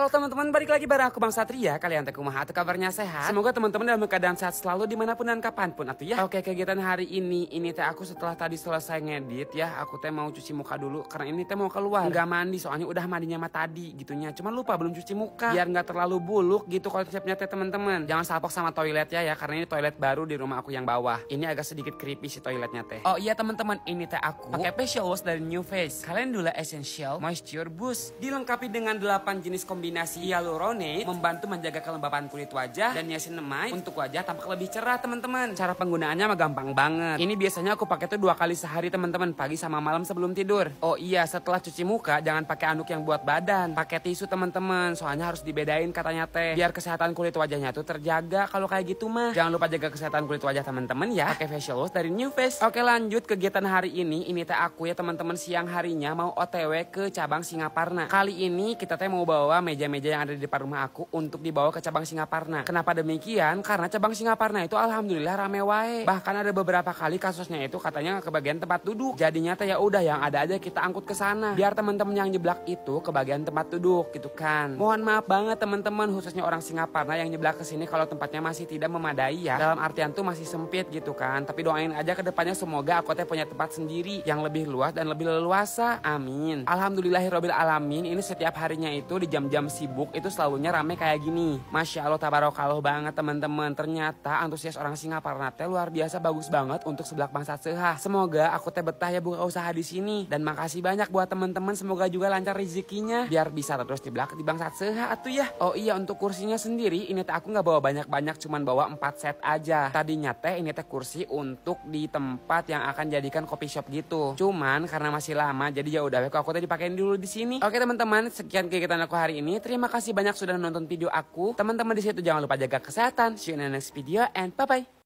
Halo teman-teman, balik lagi bareng aku Bang Satria. Kalian tekumaha atau kabarnya sehat? Semoga teman-teman dalam keadaan sehat selalu dimanapun dan kapanpun atuh ya. Oke, kegiatan hari ini, ini teh aku setelah tadi selesai ngedit ya, aku teh mau cuci muka dulu karena ini teh mau keluar. Nggak mandi soalnya udah mandinya mah tadi gitunya. cuman lupa belum cuci muka. Biar nggak terlalu buluk gitu konsepnya teh teman-teman. Jangan salpok sama toilet ya ya karena ini toilet baru di rumah aku yang bawah. Ini agak sedikit creepy si toiletnya teh. Oh iya teman-teman, ini teh aku pakai facial wash dari New Face. Kalian dulu essential moisture boost dilengkapi dengan 8 jenis kombinasi Kombinasi hyaluronate membantu menjaga kelembapan kulit wajah dan niacinamide untuk wajah tampak lebih cerah teman-teman. Cara penggunaannya mah gampang banget. Ini biasanya aku pakai tuh dua kali sehari teman-teman, pagi sama malam sebelum tidur. Oh iya, setelah cuci muka jangan pakai anduk yang buat badan, pakai tisu teman-teman. Soalnya harus dibedain katanya teh, biar kesehatan kulit wajahnya tuh terjaga. Kalau kayak gitu mah, jangan lupa jaga kesehatan kulit wajah teman-teman ya. Pakai facial wash dari New Face. Oke lanjut kegiatan hari ini, ini teh aku ya teman-teman siang harinya mau OTW ke cabang Singaparna. Kali ini kita teh mau bawa meja meja-meja yang ada di depan rumah aku untuk dibawa ke cabang Singaparna. Kenapa demikian? Karena cabang Singaparna itu alhamdulillah rame wae. Bahkan ada beberapa kali kasusnya itu katanya ke bagian tempat duduk. Jadinya teh ya udah yang ada aja kita angkut ke sana. Biar teman-teman yang nyeblak itu ke bagian tempat duduk gitu kan. Mohon maaf banget teman-teman khususnya orang Singaparna yang nyeblak ke sini kalau tempatnya masih tidak memadai ya. Dalam artian tuh masih sempit gitu kan. Tapi doain aja ke depannya semoga aku teh punya tempat sendiri yang lebih luas dan lebih leluasa. Amin. Alhamdulillahirabbil alamin. Ini setiap harinya itu di jam-jam jam sibuk itu selalunya rame kayak gini. Masya Allah tabarokallah banget teman-teman. Ternyata antusias orang Singapura teh luar biasa bagus banget untuk sebelak bangsa sehat. Semoga aku teh betah ya buka usaha di sini. Dan makasih banyak buat teman-teman. Semoga juga lancar rezekinya. Biar bisa terus di belakang di bangsa sehat atuh ya. Oh iya untuk kursinya sendiri ini teh aku nggak bawa banyak-banyak cuman bawa 4 set aja. Tadinya teh ini teh kursi untuk di tempat yang akan jadikan kopi shop gitu. Cuman karena masih lama jadi ya udah aku, aku teh dipakein dulu di sini. Oke teman-teman sekian kegiatan aku hari ini ini. Terima kasih banyak sudah nonton video aku. Teman-teman di situ jangan lupa jaga kesehatan. See you in the next video and bye-bye.